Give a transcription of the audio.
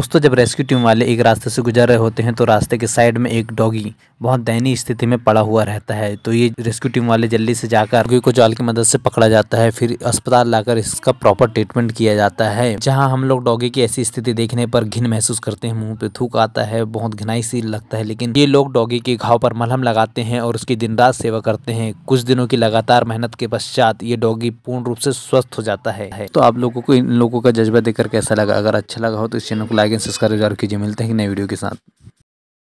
दोस्तों जब rescue team वाले एक रास्ते से गुजर रहे होते हैं तो रास्ते के साइड में एक डॉगी बहुत दयनीय स्थिति में पड़ा हुआ रहता है तो ये रेस्क्यू टीम वाले जल्दी से जाकर डॉगी को जाल की मदद से पकड़ा जाता है फिर अस्पताल लाकर इसका प्रॉपर ट्रीटमेंट किया जाता है जहाँ हम लोग डॉगी की ऐसी स्थिति देखने पर घिन महसूस करते हैं मुंह पे थूक आता है बहुत घिनाई सी लगता है लेकिन ये लोग डॉगी के घाव पर मलहम लगाते हैं और उसकी दिन रात सेवा करते हैं कुछ दिनों की लगातार मेहनत के पश्चात ये डॉगी पूर्ण रूप से स्वस्थ हो जाता है तो आप लोगों को इन लोगों का जज्बा देकर कैसा लगा अगर अच्छा लगा हो तो इस चैनल को लाइक एंड सब्सक्राइब जरूर कीजिए मिलते हैं नए वीडियो के साथ